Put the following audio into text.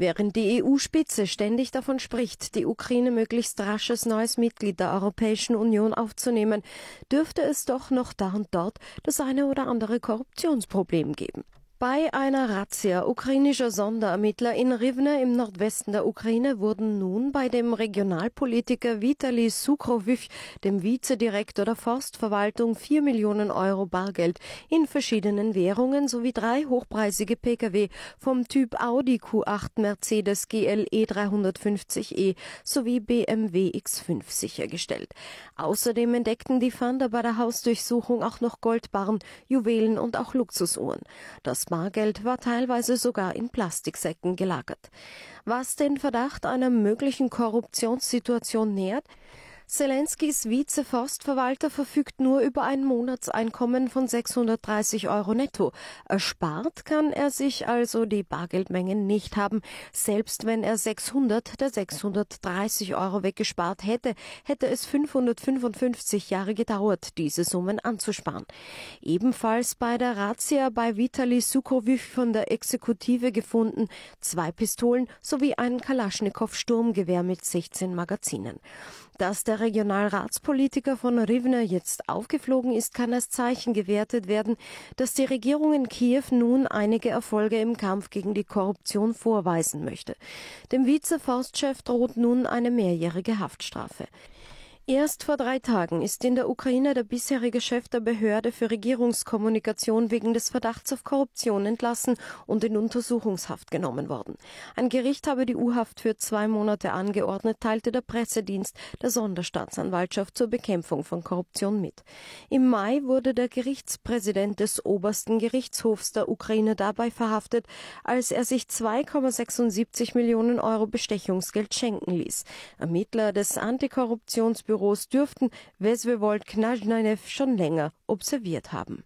Während die EU-Spitze ständig davon spricht, die Ukraine möglichst rasch als neues Mitglied der Europäischen Union aufzunehmen, dürfte es doch noch da und dort das eine oder andere Korruptionsproblem geben. Bei einer Razzia ukrainischer Sonderermittler in Rivne im Nordwesten der Ukraine wurden nun bei dem Regionalpolitiker Vitali Sukrovic, dem Vizedirektor der Forstverwaltung, vier Millionen Euro Bargeld in verschiedenen Währungen sowie drei hochpreisige Pkw vom Typ Audi Q8 Mercedes GLE 350e sowie BMW X5 sichergestellt. Außerdem entdeckten die Fander bei der Hausdurchsuchung auch noch Goldbarren, Juwelen und auch Luxusuhren. Das Bargeld war teilweise sogar in Plastiksäcken gelagert, was den Verdacht einer möglichen Korruptionssituation nähert, Vize-Forstverwalter verfügt nur über ein Monatseinkommen von 630 Euro netto. Erspart kann er sich also die Bargeldmengen nicht haben. Selbst wenn er 600 der 630 Euro weggespart hätte, hätte es 555 Jahre gedauert, diese Summen anzusparen. Ebenfalls bei der Razzia bei Vitali Sukovic von der Exekutive gefunden zwei Pistolen sowie ein Kalaschnikow-Sturmgewehr mit 16 Magazinen. Dass der der Regionalratspolitiker von Rivne jetzt aufgeflogen ist, kann als Zeichen gewertet werden, dass die Regierung in Kiew nun einige Erfolge im Kampf gegen die Korruption vorweisen möchte. Dem vize forstchef droht nun eine mehrjährige Haftstrafe. Erst vor drei Tagen ist in der Ukraine der bisherige Chef der Behörde für Regierungskommunikation wegen des Verdachts auf Korruption entlassen und in Untersuchungshaft genommen worden. Ein Gericht habe die U-Haft für zwei Monate angeordnet, teilte der Pressedienst der Sonderstaatsanwaltschaft zur Bekämpfung von Korruption mit. Im Mai wurde der Gerichtspräsident des obersten Gerichtshofs der Ukraine dabei verhaftet, als er sich 2,76 Millionen Euro Bestechungsgeld schenken ließ. Ermittler des Antikorruptionsbüros Büros dürften Weswewold Knajnaev schon länger observiert haben.